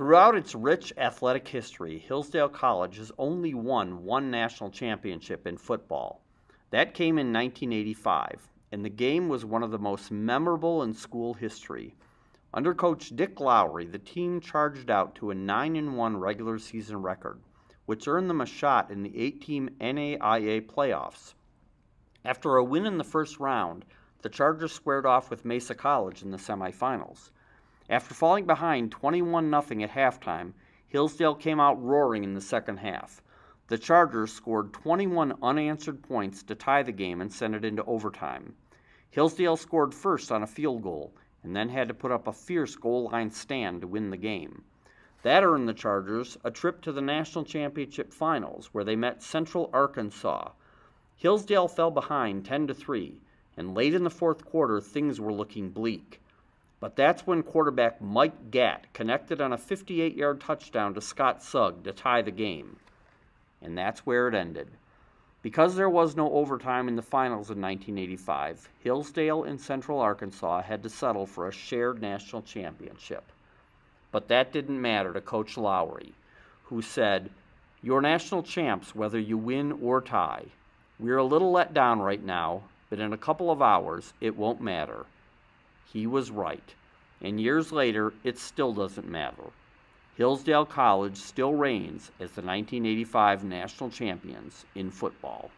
Throughout its rich athletic history, Hillsdale College has only won one national championship in football. That came in 1985, and the game was one of the most memorable in school history. Under coach Dick Lowry, the team charged out to a 9 1 regular season record, which earned them a shot in the 8 team NAIA playoffs. After a win in the first round, the Chargers squared off with Mesa College in the semifinals. After falling behind 21 0 at halftime, Hillsdale came out roaring in the second half. The Chargers scored 21 unanswered points to tie the game and send it into overtime. Hillsdale scored first on a field goal and then had to put up a fierce goal line stand to win the game. That earned the Chargers a trip to the national championship finals where they met Central Arkansas. Hillsdale fell behind 10 3, and late in the fourth quarter things were looking bleak. But that's when quarterback Mike Gatt connected on a 58 yard touchdown to Scott Sugg to tie the game. And that's where it ended. Because there was no overtime in the finals in 1985, Hillsdale and Central Arkansas had to settle for a shared national championship. But that didn't matter to Coach Lowry, who said, You're national champs whether you win or tie. We're a little let down right now, but in a couple of hours, it won't matter. He was right. And years later, it still doesn't matter. Hillsdale College still reigns as the 1985 national champions in football.